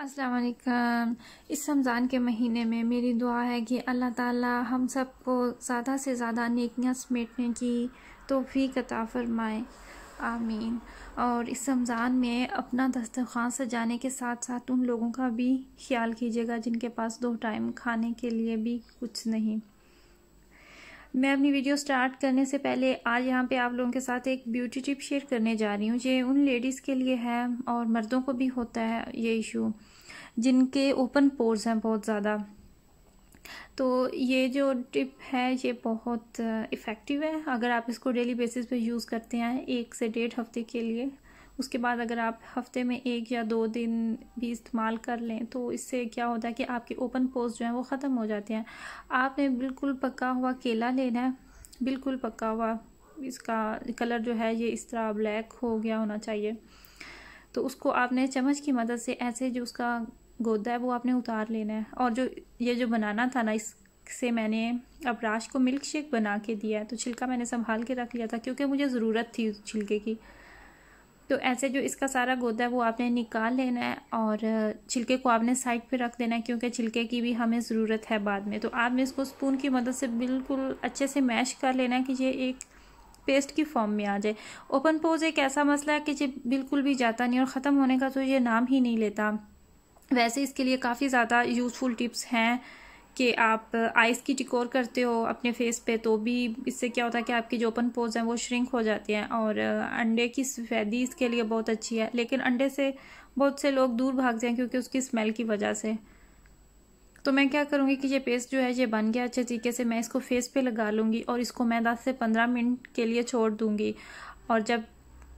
असलकम इस रमज़ान के महीने में मेरी दुआ है कि अल्लाह ताला हम सब को ज़्यादा से ज़्यादा नेकियां समेटने की तोफ़ी कता फरमाए आमीन और इस रमज़ान में अपना दस्तखान सजाने के साथ साथ उन लोगों का भी ख्याल कीजिएगा जिनके पास दो टाइम खाने के लिए भी कुछ नहीं मैं अपनी वीडियो स्टार्ट करने से पहले आज यहाँ पे आप लोगों के साथ एक ब्यूटी टिप शेयर करने जा रही हूँ ये उन लेडीज़ के लिए है और मर्दों को भी होता है ये इशू जिनके ओपन पोर्स हैं बहुत ज़्यादा तो ये जो टिप है ये बहुत इफ़ेक्टिव है अगर आप इसको डेली बेसिस पे यूज़ करते हैं एक से डेढ़ हफ्ते के लिए उसके बाद अगर आप हफ्ते में एक या दो दिन भी इस्तेमाल कर लें तो इससे क्या होता है कि आपके ओपन पोस्ट जो हैं वो ख़त्म हो जाते हैं आपने बिल्कुल पका हुआ केला लेना है बिल्कुल पका हुआ इसका कलर जो है ये इस तरह ब्लैक हो गया होना चाहिए तो उसको आपने चम्मच की मदद से ऐसे जो उसका गोदा है वो आपने उतार लेना है और जो ये जो बनाना था ना इस से मैंने राश को मिल्क शेक बना के दिया है तो छिलका मैंने संभाल के रख लिया था क्योंकि मुझे ज़रूरत थी उस छिलके की तो ऐसे जो इसका सारा गोदा है वो आपने निकाल लेना है और छिलके को आपने साइड पे रख देना है क्योंकि छिलके की भी हमें ज़रूरत है बाद में तो आपने इसको स्पून की मदद से बिल्कुल अच्छे से मैश कर लेना है कि ये एक पेस्ट की फॉर्म में आ जाए ओपन पोज एक ऐसा मसला है कि ये बिल्कुल भी जाता नहीं और ख़त्म होने का तो ये नाम ही नहीं लेता वैसे इसके लिए काफ़ी ज़्यादा यूज़फुल टिप्स हैं कि आप आइस uh, की टिकोर करते हो अपने फेस पे तो भी इससे क्या होता है कि आपके जो ओपन पोज हैं वो श्रिंक हो जाते हैं और uh, अंडे की सफ़ेदी इसके लिए बहुत अच्छी है लेकिन अंडे से बहुत से लोग दूर भागते हैं क्योंकि उसकी स्मेल की वजह से तो मैं क्या करूँगी कि ये पेस्ट जो है ये बन गया अच्छे तरीके से मैं इसको फेस पे लगा लूँगी और इसको मैं दस से पंद्रह मिनट के लिए छोड़ दूँगी और जब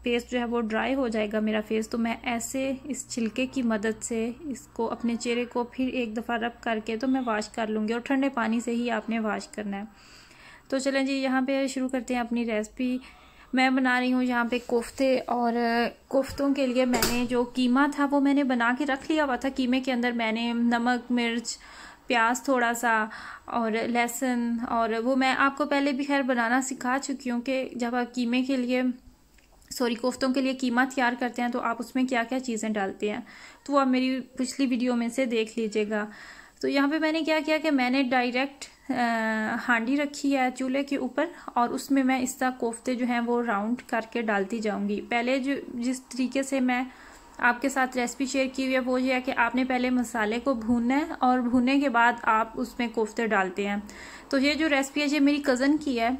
पेस्ट जो है वो ड्राई हो जाएगा मेरा फेस तो मैं ऐसे इस छिलके की मदद से इसको अपने चेहरे को फिर एक दफ़ा रब करके तो मैं वाश कर लूँगी और ठंडे पानी से ही आपने वाश करना है तो चलें जी यहाँ पे शुरू करते हैं अपनी रेसिपी मैं बना रही हूँ यहाँ पे कोफ्ते और कोफ्तों के लिए मैंने जो कीमा था वो मैंने बना के रख लिया हुआ था कीमे के अंदर मैंने नमक मिर्च प्याज थोड़ा सा और लहसुन और वो मैं आपको पहले भी खैर बनाना सिखा चुकी हूँ कि जब आप कीमे के लिए सॉरी कोफ्तों के लिए कीमा तैयार करते हैं तो आप उसमें क्या क्या चीज़ें डालते हैं तो आप मेरी पिछली वीडियो में से देख लीजिएगा तो यहाँ पे मैंने क्या किया कि मैंने डायरेक्ट हांडी रखी है चूल्हे के ऊपर और उसमें मैं इस तरह कोफ्ते जो हैं वो राउंड करके डालती जाऊँगी पहले जो जिस तरीके से मैं आपके साथ रेसिपी शेयर की हुई है वो ये है कि आपने पहले मसाले को भूनना है और भूनने के बाद आप उसमें कोफ्ते डालते हैं तो ये जो रेसिपी है ये मेरी कज़न की है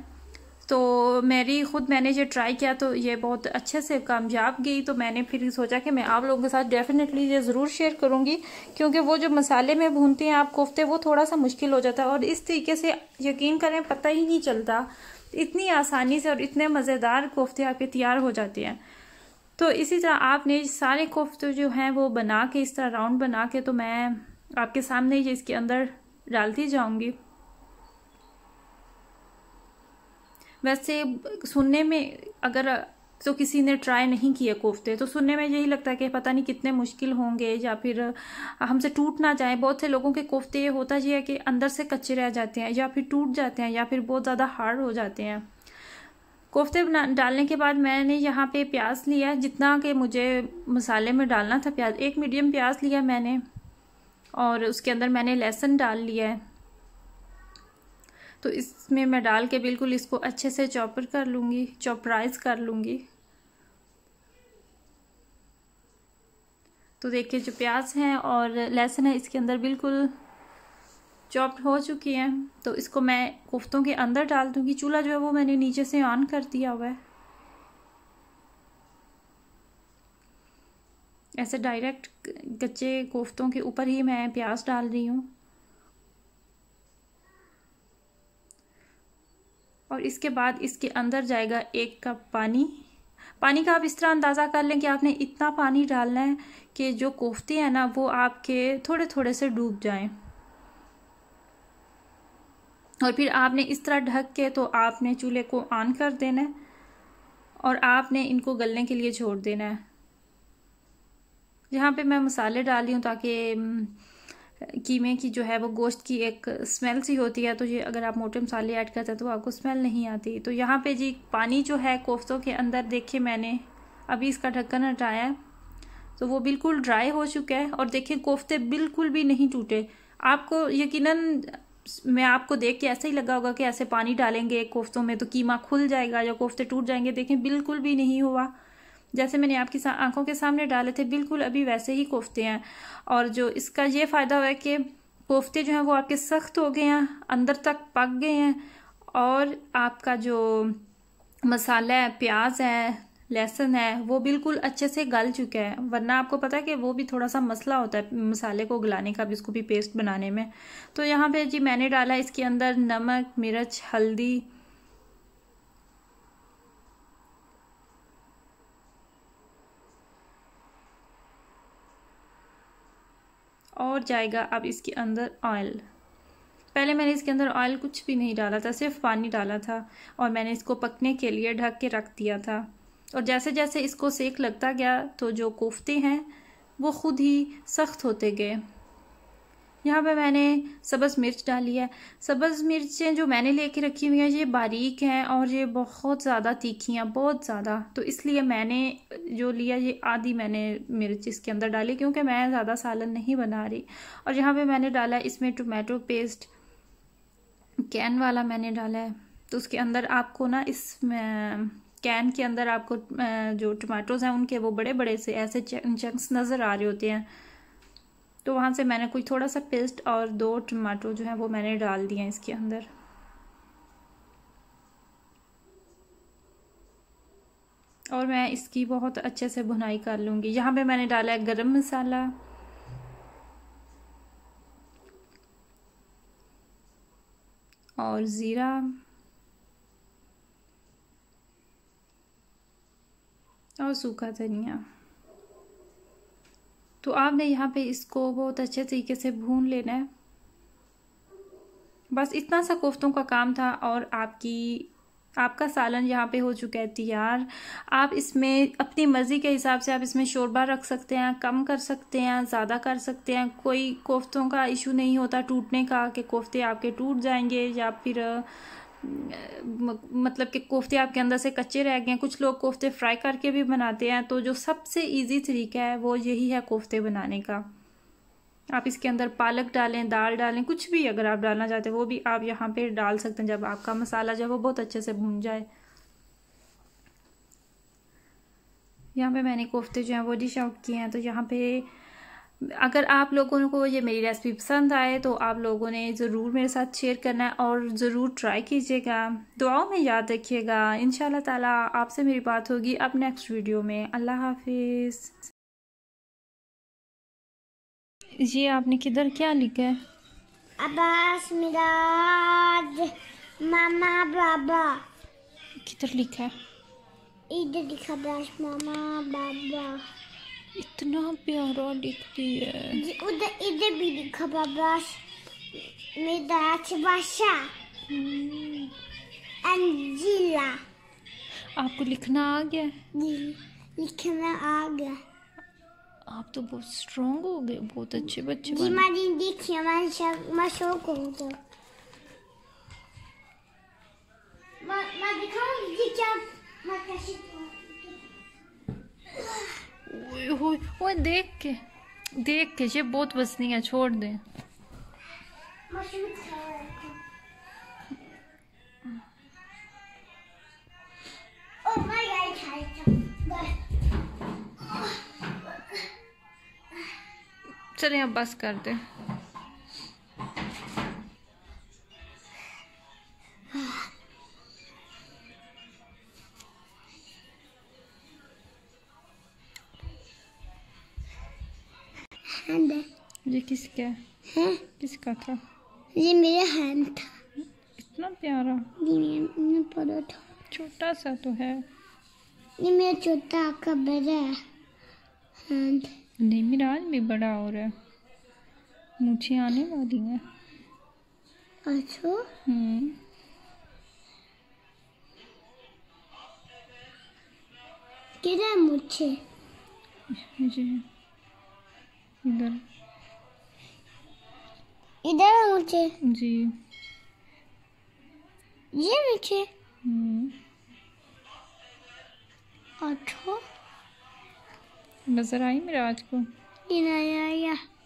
तो मेरी खुद मैंने ये ट्राई किया तो ये बहुत अच्छे से कामयाब गई तो मैंने फिर सोचा कि मैं आप लोगों के साथ डेफिनेटली ये ज़रूर शेयर करूँगी क्योंकि वो जो मसाले में भूनते हैं आप कोफ्ते वो थोड़ा सा मुश्किल हो जाता है और इस तरीके से यकीन करें पता ही नहीं चलता इतनी आसानी से और इतने मज़ेदार कोफ्ते आपके तैयार हो जाते हैं तो इसी तरह आपने सारे कोफ्ते जो हैं वो बना के इस तरह राउंड बना के तो मैं आपके सामने ये इसके अंदर डालती जाऊँगी वैसे सुनने में अगर तो किसी ने ट्राई नहीं किए कोफ्ते तो सुनने में यही लगता है कि पता नहीं कितने मुश्किल होंगे या फिर हमसे टूट ना जाए बहुत से लोगों के कोफ्ते ये होता ही है कि अंदर से कच्चे रह जाते हैं या फिर टूट जाते हैं या फिर बहुत ज़्यादा हार्ड हो जाते हैं कोफ्ते बना डालने के बाद मैंने यहाँ पे प्याज लिया जितना कि मुझे मसाले में डालना था प्याज एक मीडियम प्याज लिया मैंने और उसके अंदर मैंने लहसुन डाल लिया है तो इसमें मैं डाल के बिल्कुल इसको अच्छे से चॉपर कर लूँगी चॉपराइज कर लूँगी तो देखिए जो प्याज है और लहसुन है इसके अंदर बिल्कुल चॉप हो चुकी हैं तो इसको मैं कोफ्तों के अंदर डाल दूँगी चूल्हा जो है वो मैंने नीचे से ऑन कर दिया हुआ है ऐसे डायरेक्ट कच्चे कोफ्तों के ऊपर ही मैं प्याज डाल रही हूँ और इसके बाद इसके अंदर जाएगा एक कप पानी पानी का आप इस तरह अंदाज़ा कर लें कि आपने इतना पानी डालना है कि जो कोफ्ते हैं ना वो आपके थोड़े थोड़े से डूब जाएं और फिर आपने इस तरह ढक के तो आपने चूल्हे को ऑन कर देना है और आपने इनको गलने के लिए छोड़ देना है यहाँ पे मैं मसाले डाली हूँ ताकि कीमे की जो है वो गोश्त की एक स्मेल सी होती है तो ये अगर आप मोटे मसाले ऐड करते हैं तो आपको स्मेल नहीं आती तो यहाँ पे जी पानी जो है कोफ्तों के अंदर देखे मैंने अभी इसका ढक्कन हटाया है तो वो बिल्कुल ड्राई हो चुका है और देखिए कोफ्ते बिल्कुल भी नहीं टूटे आपको यकीनन मैं आपको देख के ऐसा ही लगा होगा कि ऐसे पानी डालेंगे कोफ्तों में तो कीमा खुल जाएगा या कोफ्ते टूट जाएंगे देखें बिल्कुल भी नहीं हुआ जैसे मैंने आपकी आंखों के सामने डाले थे बिल्कुल अभी वैसे ही कोफ्ते हैं और जो इसका ये फ़ायदा हुआ है कि कोफ्ते जो हैं वो आपके सख्त हो गए हैं अंदर तक पक गए हैं और आपका जो मसाला है प्याज है लहसुन है वो बिल्कुल अच्छे से गल चुका है वरना आपको पता है कि वो भी थोड़ा सा मसला होता है मसाले को गलाने का भी उसको भी पेस्ट बनाने में तो यहाँ पे जी मैंने डाला इसके अंदर नमक मिर्च हल्दी और जाएगा अब इसके अंदर ऑयल पहले मैंने इसके अंदर ऑयल कुछ भी नहीं डाला था सिर्फ पानी डाला था और मैंने इसको पकने के लिए ढक के रख दिया था और जैसे जैसे इसको सेक लगता गया तो जो कोफ्ते हैं वो खुद ही सख्त होते गए यहाँ पे मैंने सब्ज़ मिर्च डाली है सब्ज़ मिर्चें जो मैंने लेके रखी हुई हैं ये बारीक हैं और ये बहुत ज़्यादा तीखी हैं बहुत ज़्यादा तो इसलिए मैंने जो लिया ये आधी मैंने मिर्च इसके अंदर डाली क्योंकि मैं ज़्यादा सालन नहीं बना रही और यहाँ पे मैंने डाला इसमें टोमेटो पेस्ट कैन वाला मैंने डाला है तो उसके अंदर आपको ना इस कैन के अंदर आपको जो टमाटोज हैं उनके वो बड़े बड़े से ऐसे चंक्स नज़र आ रहे होते हैं तो वहाँ से मैंने कुछ थोड़ा सा पेस्ट और दो टमाटो जो है वो मैंने डाल दिए इसके अंदर और मैं इसकी बहुत अच्छे से भुनाई कर लूँगी यहाँ पे मैंने डाला है गरम मसाला और ज़ीरा और सूखा धनिया तो आपने यहाँ पे इसको बहुत अच्छे तरीके से भून लेना है बस इतना सा कोफ्तों का काम था और आपकी आपका सालन यहाँ पे हो चुका है तैयार आप इसमें अपनी मर्ज़ी के हिसाब से आप इसमें शोरबा रख सकते हैं कम कर सकते हैं ज़्यादा कर सकते हैं कोई कोफ्तों का इशू नहीं होता टूटने का कि कोफ्ते आपके टूट जाएंगे या फिर मतलब कि कोफ्ते आपके अंदर से कच्चे रह गए हैं कुछ लोग कोफ्ते फ्राई करके भी बनाते हैं तो जो सबसे इजी तरीका है वो यही है कोफ्ते बनाने का आप इसके अंदर पालक डालें दाल डालें कुछ भी अगर आप डालना चाहते हैं वो भी आप यहाँ पे डाल सकते हैं जब आपका मसाला जो है वो बहुत अच्छे से भून जाए यहाँ पे मैंने कोफ्ते जो हैं वो डिश आउट किए हैं तो यहाँ पे अगर आप लोगों को ये मेरी रेसिपी पसंद आए तो आप लोगों ने ज़रूर मेरे साथ शेयर करना है और ज़रूर ट्राई कीजिएगा दुआओं में याद रखिएगा इन ताला आपसे मेरी बात होगी अब नेक्स्ट वीडियो में अल्लाह हाफिज़ ये आपने किधर क्या लिखा है अब्बास मिराज मामा बाबा किधर लिखा है इधर लिखा अब्बास मामा बाबा इतना प्यारा दिखती है उधर इधर भी दिखा बाबा बादशाह हम्म। अंजिला आपको लिखना आ गया लिखना आ गया आप तो बहुत स्ट्रॉन्ग हो गए बहुत अच्छे बच्चे जी माँ जी देखिए हमारे शौक हो तो मैं दिखाऊं जी क्या मैं कैसे ओए देख के देख के ये बहुत वजनी है छोड़ दे चलिए अब बस कर दे हैंड है ये किसका है किसका था ये मेरा हैंड था इतना प्यारा ये मेरा पौधा था छोटा सा तो है ये मेरा छोटा का बड़ा है हैंड नहीं मेरा आज भी बड़ा हो रहा है मुझे आने वाली है अच्छा हम्म किधर मुझे मुझे इधर इधर मुझे जी ये नीचे हम्म। अच्छा नजर आई मेरा आज को नहीं आया